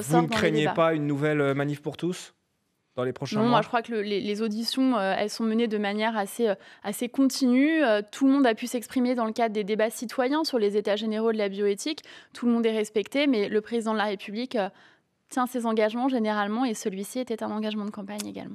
Vous ne craignez pas une nouvelle euh, manif pour tous dans les prochains mois. moi je crois que les, auditions, euh, elles sont menées de manière assez, euh, assez continue. tout le monde a pu s'exprimer dans le cadre des débats citoyens sur les états généraux de la bioéthique. Tout le monde est respecté, mais le président de la République tient ses engagements généralement et celui-ci était un engagement de campagne également.